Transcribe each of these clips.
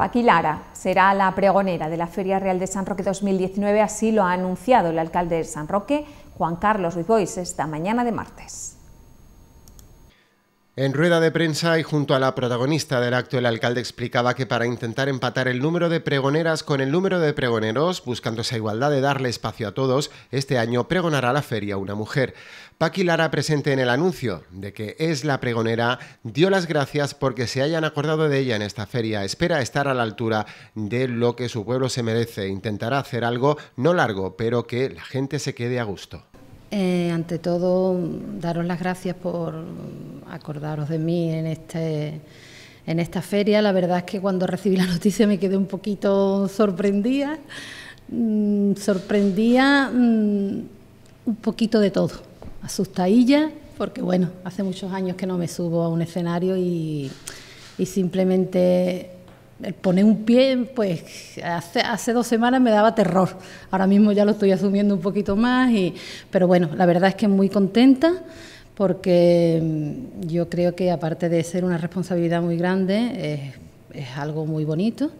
Paquilara será la pregonera de la Feria Real de San Roque 2019, así lo ha anunciado el alcalde de San Roque, Juan Carlos Ruiz esta mañana de martes. En rueda de prensa y junto a la protagonista del acto, el alcalde explicaba que para intentar empatar el número de pregoneras con el número de pregoneros, buscando esa igualdad de darle espacio a todos, este año pregonará la feria una mujer. Paqui Lara, presente en el anuncio de que es la pregonera, dio las gracias porque se hayan acordado de ella en esta feria. Espera estar a la altura de lo que su pueblo se merece. Intentará hacer algo no largo, pero que la gente se quede a gusto. Eh, ante todo, daros las gracias por acordaros de mí en este en esta feria. La verdad es que cuando recibí la noticia me quedé un poquito sorprendida, mm, sorprendía mm, un poquito de todo, asustadilla, porque bueno, hace muchos años que no me subo a un escenario y, y simplemente eh, poner un pie, pues hace, hace, dos semanas me daba terror. Ahora mismo ya lo estoy asumiendo un poquito más, y, pero bueno, la verdad es que muy contenta porque mm, yo creo que aparte de ser una responsabilidad muy grande, es, algo muy bonito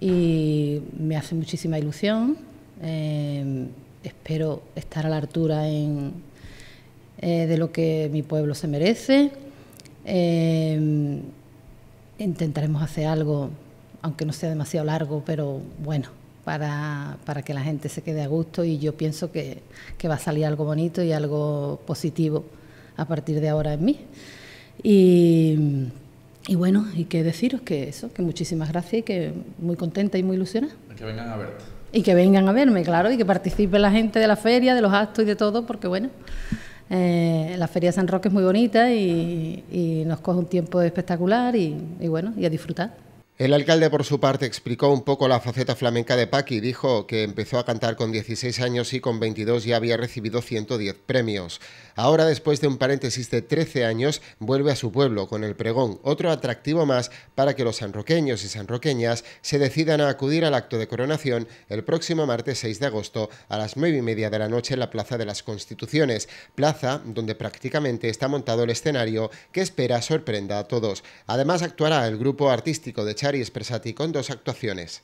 y me hace muchísima ilusión. Eh, espero estar a la altura en, eh, de lo que mi pueblo se merece. intentaremos hacer algo aunque no sea demasiado largo, pero bueno, para, para que la gente se quede a gusto y yo pienso que, va a salir algo bonito y algo positivo a partir de ahora en mí. Y, bueno, y qué deciros que eso, que muchísimas gracias y que muy contenta y muy ilusionada. Que vengan a verte. Y que vengan a verme, claro, y que participe la gente de la feria, de los actos y de todo, porque bueno, eh, la feria de San Roque es muy bonita y, nos coge un tiempo espectacular y bueno, y a disfrutar. El alcalde, por su parte, explicó un poco la faceta flamenca de Paqui. Dijo que empezó a cantar con 16 años y con 22 ya había recibido 110 premios. Ahora, después de un paréntesis de 13 años, vuelve a su pueblo con el pregón, otro atractivo más para que los sanroqueños y sanroqueñas se decidan a acudir al acto de coronación el próximo martes 6 de agosto a las 9 y media de la noche en la Plaza de las Constituciones, plaza donde prácticamente está montado el escenario que espera sorprenda a todos. Además, actuará el grupo artístico de y Espresati, con dos actuaciones.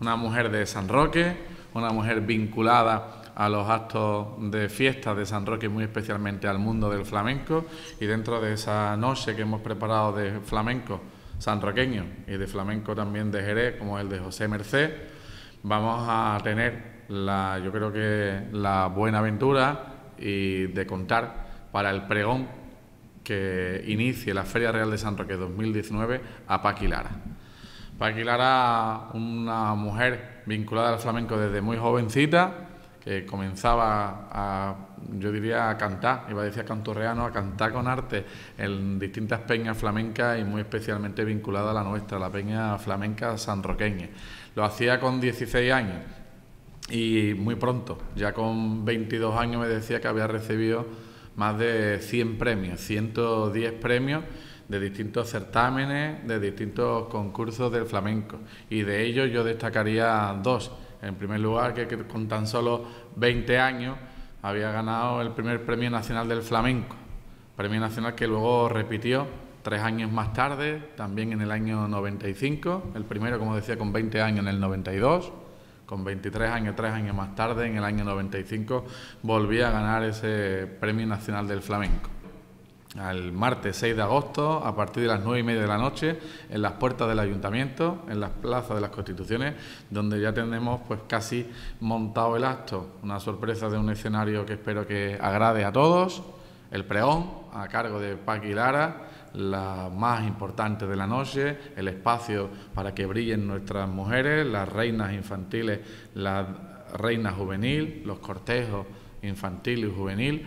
Una mujer de San Roque, una mujer vinculada a los actos de fiesta de San Roque, muy especialmente al mundo del flamenco, y dentro de esa noche que hemos preparado de flamenco sanroqueño y de flamenco también de Jerez, como el de José Merced, vamos a tener la, yo creo que la buena aventura y de contar para el pregón que inicie la Feria Real de San Roque 2019 a Paquilara. Paqui a una mujer vinculada al flamenco desde muy jovencita, que comenzaba a, yo diría, a cantar, iba a decir a cantorreano, a cantar con arte en distintas peñas flamencas y muy especialmente vinculada a la nuestra, la peña flamenca sanroqueña. Lo hacía con 16 años y muy pronto, ya con 22 años me decía que había recibido más de 100 premios, 110 premios de distintos certámenes, de distintos concursos del flamenco. Y de ellos yo destacaría dos. En primer lugar, que, con tan solo 20 años había ganado el primer Premio Nacional del Flamenco, Premio Nacional que luego repitió tres años más tarde, también en el año 95, el primero, como decía, con 20 años en el 92, con 23 años, tres años más tarde, en el año 95, volví a ganar ese Premio Nacional del Flamenco al martes 6 de agosto a partir de las 9 y media de la noche en las puertas del ayuntamiento, en las plazas de las constituciones, donde ya tenemos pues casi montado el acto. Una sorpresa de un escenario que espero que agrade a todos. El preón a cargo de Paqui Lara, la más importante de la noche, el espacio para que brillen nuestras mujeres, las reinas infantiles, la reina juvenil, los cortejos infantil y juvenil.